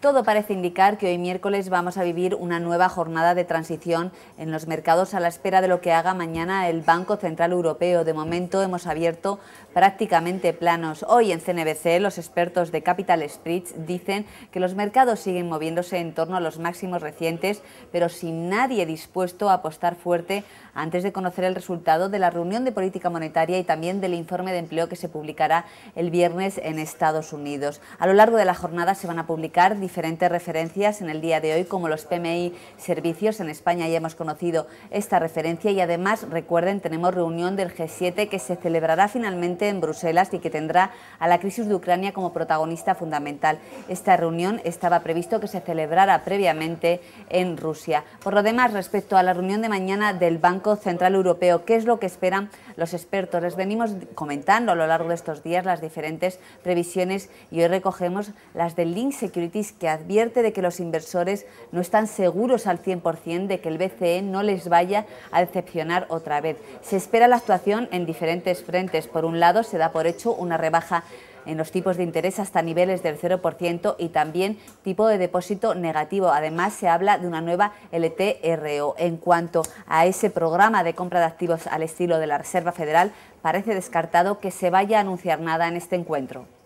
Todo parece indicar que hoy miércoles vamos a vivir una nueva jornada de transición en los mercados a la espera de lo que haga mañana el Banco Central Europeo. De momento hemos abierto prácticamente planos. Hoy en CNBC los expertos de Capital Spritz dicen que los mercados siguen moviéndose en torno a los máximos recientes, pero sin nadie dispuesto a apostar fuerte antes de conocer el resultado de la reunión de política monetaria y también del informe de empleo que se publicará el viernes en Estados Unidos. A lo largo de la jornada se van a publicar diferentes referencias en el día de hoy, como los PMI Servicios. En España ya hemos conocido esta referencia y además, recuerden, tenemos reunión del G7 que se celebrará finalmente en Bruselas y que tendrá a la crisis de Ucrania como protagonista fundamental. Esta reunión estaba previsto que se celebrara previamente en Rusia. Por lo demás, respecto a la reunión de mañana del Banco Central Europeo, ¿qué es lo que esperan los expertos? Les venimos comentando a lo largo de estos días las diferentes previsiones y hoy recogemos las del Link Securities que advierte de que los inversores no están seguros al 100% de que el BCE no les vaya a decepcionar otra vez. Se espera la actuación en diferentes frentes. Por un lado, se da por hecho una rebaja en los tipos de interés hasta niveles del 0% y también tipo de depósito negativo. Además, se habla de una nueva LTRO. En cuanto a ese programa de compra de activos al estilo de la Reserva Federal, parece descartado que se vaya a anunciar nada en este encuentro.